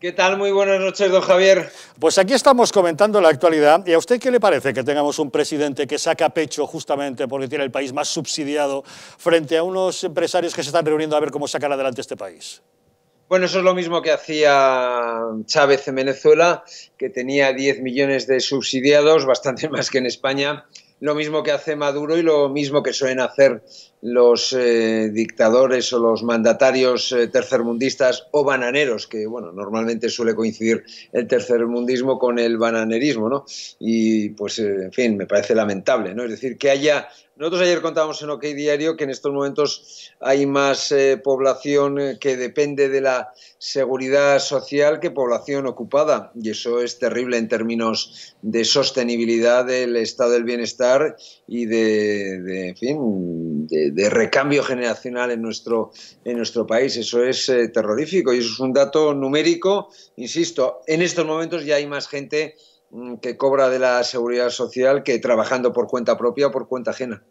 ¿Qué tal? Muy buenas noches, don Javier. Pues aquí estamos comentando la actualidad. ¿Y a usted qué le parece que tengamos un presidente que saca pecho justamente porque tiene el país más subsidiado frente a unos empresarios que se están reuniendo a ver cómo sacar adelante este país? Bueno, eso es lo mismo que hacía Chávez en Venezuela, que tenía 10 millones de subsidiados, bastante más que en España. Lo mismo que hace Maduro y lo mismo que suelen hacer los eh, dictadores o los mandatarios eh, tercermundistas o bananeros, que bueno, normalmente suele coincidir el tercermundismo con el bananerismo, ¿no? Y pues, eh, en fin, me parece lamentable, ¿no? Es decir, que haya... Nosotros ayer contábamos en OK Diario que en estos momentos hay más población que depende de la seguridad social que población ocupada, y eso es terrible en términos de sostenibilidad del estado del bienestar y de, de en fin, de, de, recambio generacional en nuestro, en nuestro país. Eso es eh, terrorífico y eso es un dato numérico. Insisto, en estos momentos ya hay más gente mm, que cobra de la seguridad social que trabajando por cuenta propia o por cuenta ajena.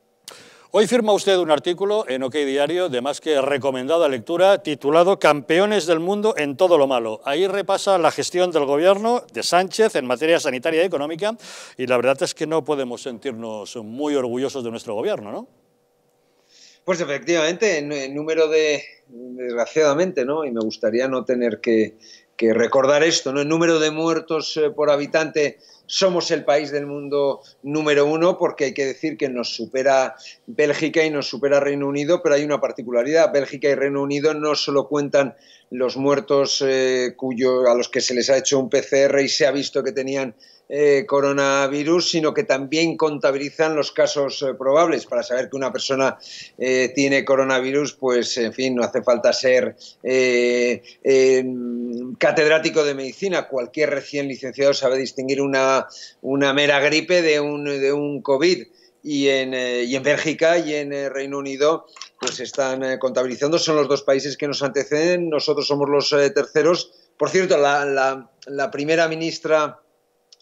Hoy firma usted un artículo en OK Diario de más que recomendada lectura titulado Campeones del Mundo en todo lo malo. Ahí repasa la gestión del gobierno de Sánchez en materia sanitaria y económica y la verdad es que no podemos sentirnos muy orgullosos de nuestro gobierno, ¿no? Pues efectivamente, en, número de, desgraciadamente, ¿no? Y me gustaría no tener que, recordar esto, ¿no? El número de muertos eh, por habitante somos el país del mundo número uno, porque hay que decir que nos supera Bélgica y nos supera Reino Unido, pero hay una particularidad. Bélgica y Reino Unido no solo cuentan los muertos eh, cuyo, a los que se les ha hecho un PCR y se ha visto que tenían eh, coronavirus, sino que también contabilizan los casos eh, probables. Para saber que una persona eh, tiene coronavirus, pues en fin, no hace falta ser em, catedrático de medicina. Cualquier recién licenciado sabe distinguir una, mera gripe de un, COVID. Y en, en, Bélgica y en Reino Unido pues están contabilizando, son los dos países que nos anteceden, nosotros somos los terceros. Por cierto, la primera ministra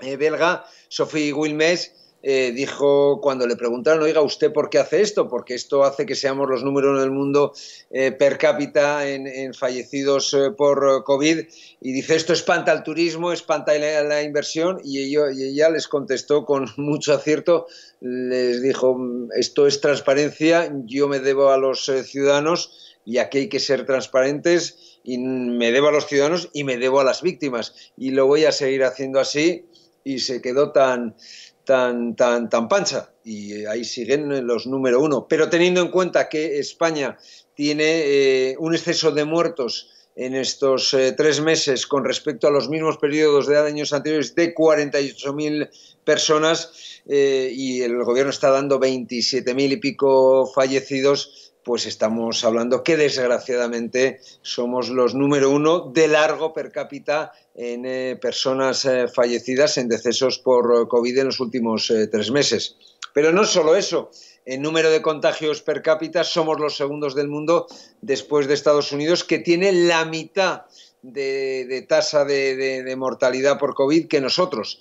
eh, belga, Sophie Wilmes, eh, dijo cuando le preguntaron, oiga, ¿usted por qué hace esto? Porque esto hace que seamos los números en del mundo eh, per cápita en, fallecidos por COVID. Y dice, esto espanta al turismo, espanta la, la inversión. Y, y, ella les contestó con mucho acierto, les dijo, mm, esto es transparencia, yo me debo a los ciudadanos y aquí hay que ser transparentes y mm, me debo a los ciudadanos y me debo a las víctimas. Y lo voy a seguir haciendo así y se quedó tan, tan, tan, tan pancha. Y ahí siguen los número uno. Pero teniendo en cuenta que España tiene eh, un exceso de muertos en estos eh, tres meses con respecto a los mismos periodos de años anteriores de 48.000 personas eh, y el gobierno está dando 27.000 y pico fallecidos, pues estamos hablando que desgraciadamente somos los número uno de largo per cápita en eh, personas eh, fallecidas en decesos por eh, COVID en los últimos tres meses. Pero no solo eso, en número de contagios per cápita somos los segundos del mundo después de Estados Unidos, que tiene la mitad de, tasa de, mortalidad por COVID que nosotros.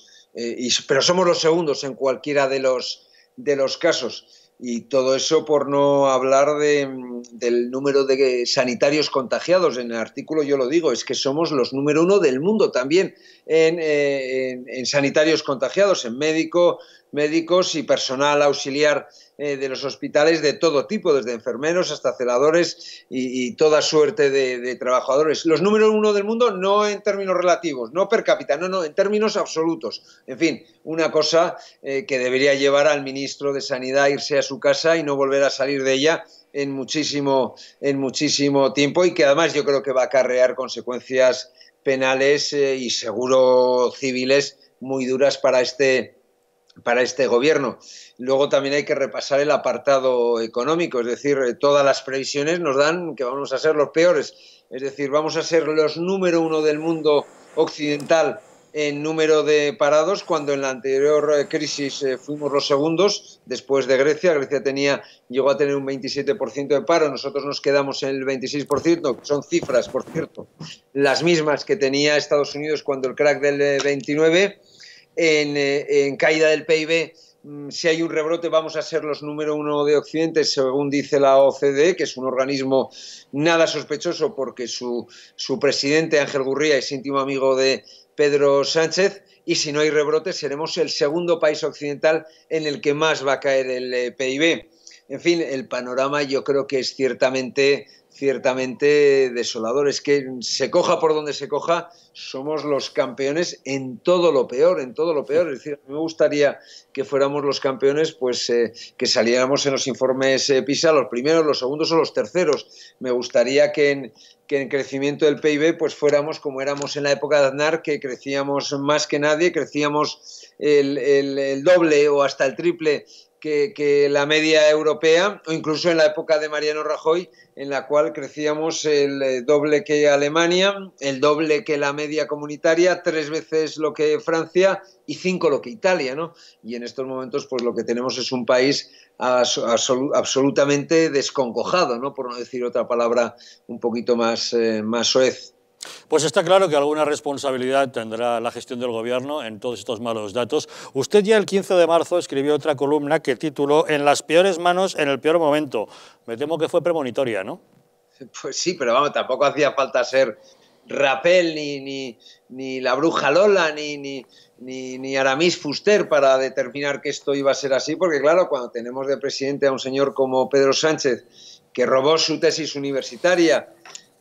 pero somos los segundos en cualquiera de los, de los casos y todo eso por no hablar de, del número de sanitarios contagiados, en el artículo yo lo digo, es que somos los número uno del mundo también en, eh, sanitarios contagiados, en médico, médicos y personal auxiliar eh, de los hospitales de todo tipo, desde enfermeros hasta celadores y, toda suerte de, trabajadores. Los número uno del mundo no en términos relativos, no per cápita, no, no, en términos absolutos. En fin, una cosa eh, que debería llevar al ministro de Sanidad a irse a su casa y no volver a salir de ella en muchísimo, en muchísimo tiempo y que además yo creo que va a acarrear consecuencias penales eh, y seguro civiles muy duras para este, para este gobierno. Luego también hay que repasar el apartado económico, es decir, eh, todas las previsiones nos dan que vamos a ser los peores, es decir, vamos a ser los número uno del mundo occidental en número de parados, cuando en la anterior eh, crisis eh, fuimos los segundos, después de Grecia. Grecia tenía, llegó a tener un 27% de paro, nosotros nos quedamos en el 26%, son cifras, por cierto, las mismas que tenía Estados Unidos cuando el crack del 29, eh, en, caída del PIB mm, si hay un rebrote vamos a ser los número uno de Occidente, según dice la OCDE, que es un organismo nada sospechoso porque su, su presidente Ángel Gurría es íntimo amigo de, Pedro Sánchez y si no hay rebrotes seremos el segundo país occidental en el que más va a caer el eh, PIB. En fin, el panorama yo creo que es ciertamente ciertamente desolador. Es que se coja por donde se coja, somos los campeones en todo lo peor, en todo lo peor. Es decir, me gustaría que fuéramos los campeones, pues eh, que saliéramos en los informes eh, PISA los primeros, los segundos o los terceros. Me gustaría que en, que crecimiento del PIB pues fuéramos como éramos en la época de Aznar, que crecíamos más que nadie, crecíamos el, el doble o hasta el triple que, la media europea, o incluso en la época de Mariano Rajoy, en la cual crecíamos el eh, doble que Alemania, el doble que la media comunitaria, tres veces lo que Francia y cinco lo que Italia, ¿no? Y en estos momentos, pues lo que tenemos es un país absolutamente desconcojado, ¿no? Por no decir otra palabra un poquito más, eh, más soez. Pues está claro que alguna responsabilidad tendrá la gestión del gobierno en todos estos malos datos. Usted ya el 15 de marzo escribió otra columna que tituló En las peores manos en el peor momento. Me temo que fue premonitoria, ¿no? Pues sí, pero vamos, tampoco hacía falta ser Rapel ni, la bruja Lola ni, Aramis Fuster para determinar que esto iba a ser así, porque claro, cuando tenemos de presidente a un señor como Pedro Sánchez, que robó su tesis universitaria,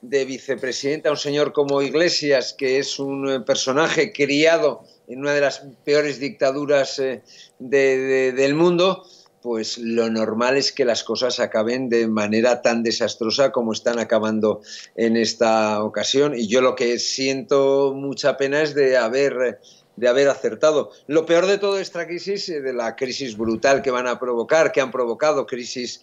de vicepresidente a un señor como Iglesias, que es un eh, personaje criado en una de las peores dictaduras eh, del mundo, pues lo normal es que las cosas acaben de manera tan desastrosa como están acabando en esta ocasión. Y yo lo que siento mucha pena es de haber eh, de haber acertado. Lo peor de toda esta crisis, de la crisis brutal que van a provocar, que han provocado, crisis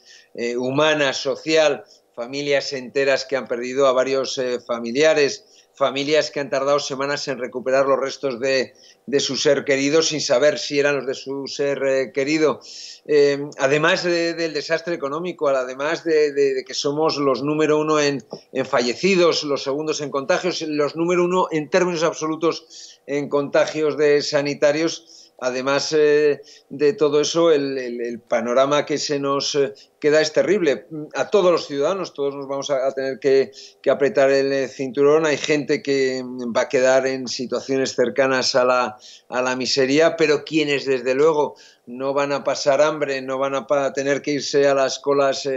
humana, social, familias enteras que han perdido a varios eh, familiares, familias que han tardado semanas en recuperar los restos de, de, su ser querido sin saber si eran los de su ser eh, querido. Eh, además del desastre económico, además de, que somos los número uno en, fallecidos, los segundos en contagios, los número uno en términos absolutos en contagios de sanitarios, Además eh, de todo eso, el, panorama que se nos eh, queda es terrible. A todos los ciudadanos, todos nos vamos a, tener que, apretar el eh, cinturón. Hay gente que mm, va a quedar en situaciones cercanas a la, miseria, pero quienes desde luego no van a pasar hambre, no van a tener que irse a las colas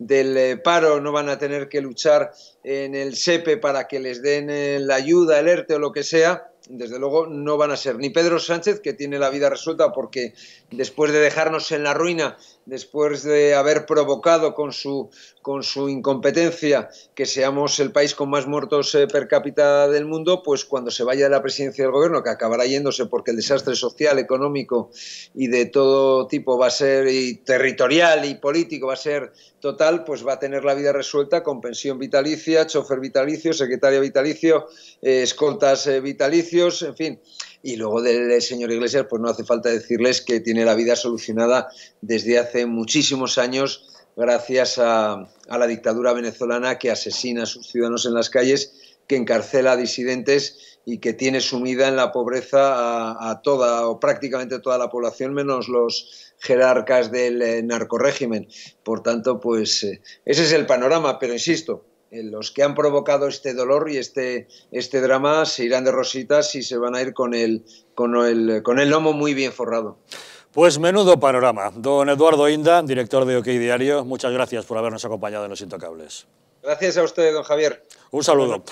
del paro, no van a tener que luchar en el SEPE para que les den la ayuda, el ERTE o lo que sea, desde luego, no van a ser ni Pedro Sánchez, que tiene la vida resuelta porque después de dejarnos en la ruina, después de haber provocado con su, con su incompetencia que seamos el país con más muertos eh, per cápita del mundo, pues cuando se vaya de la presidencia del gobierno, que acabará yéndose porque el desastre social, económico y de todo tipo va a ser territorial y político va a ser total, pues va a tener la vida resuelta con pensión vitalicia, chofer vitalicio, secretario vitalicio, eh, escoltas eh, vitalicio en fin. Y luego del señor Iglesias, pues no hace falta decirles que tiene la vida solucionada desde hace muchísimos años gracias a, la dictadura venezolana que asesina a sus ciudadanos en las calles, que encarcela a disidentes y que tiene sumida en la pobreza a, toda o prácticamente toda la población, menos los jerarcas del eh, narcorrégimen. narcorégimen. Por tanto, pues eh, ese es el panorama, pero insisto, eh, los que han provocado este dolor y este, este drama se irán de rositas y se van a ir con el, con el, con el lomo muy bien forrado. Pues menudo panorama. Don Eduardo Inda, director de OK Diario, muchas gracias por habernos acompañado en Los Intocables. Gracias a usted, don Javier. Un saludo.